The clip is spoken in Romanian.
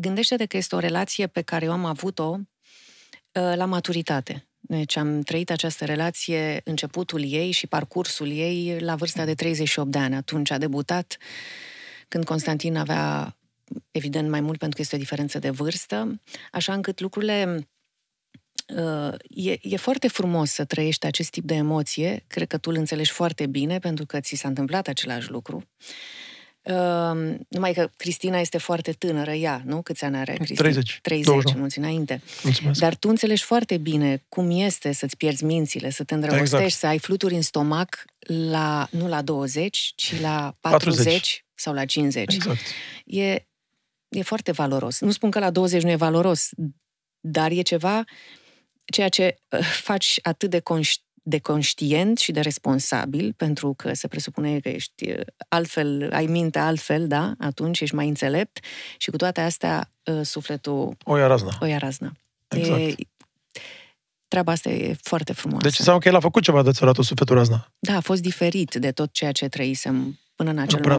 Gândește-te că este o relație pe care eu am avut-o uh, la maturitate. Deci am trăit această relație, începutul ei și parcursul ei la vârsta de 38 de ani. Atunci a debutat când Constantin avea, evident, mai mult pentru că este o diferență de vârstă, așa încât lucrurile uh, e, e foarte frumos să trăiești acest tip de emoție, cred că tu îl înțelegi foarte bine pentru că ți s-a întâmplat același lucru. Ehm, numai că Cristina este foarte tânără, ea, nu? Câți ani are Cristina? 30. 30, 20. mulți înainte. Mulțumesc. Dar tu înțelegi foarte bine cum este să-ți pierzi mințile, să te îndrăgostești, exact. să ai fluturi în stomac la, nu la 20, ci la 40, 40. sau la 50. Exact. E, e foarte valoros. Nu spun că la 20 nu e valoros, dar e ceva ceea ce eh, faci atât de conștient de conștient și de responsabil, pentru că se presupune că ești uh, altfel, ai minte altfel, da, atunci ești mai înțelept și cu toate astea uh, sufletul... O ia razna. O ia razna. Exact. E, treaba asta e foarte frumoasă. Deci înseamnă că el a făcut ceva de o sufletul razna. Da, a fost diferit de tot ceea ce trăisem până în acel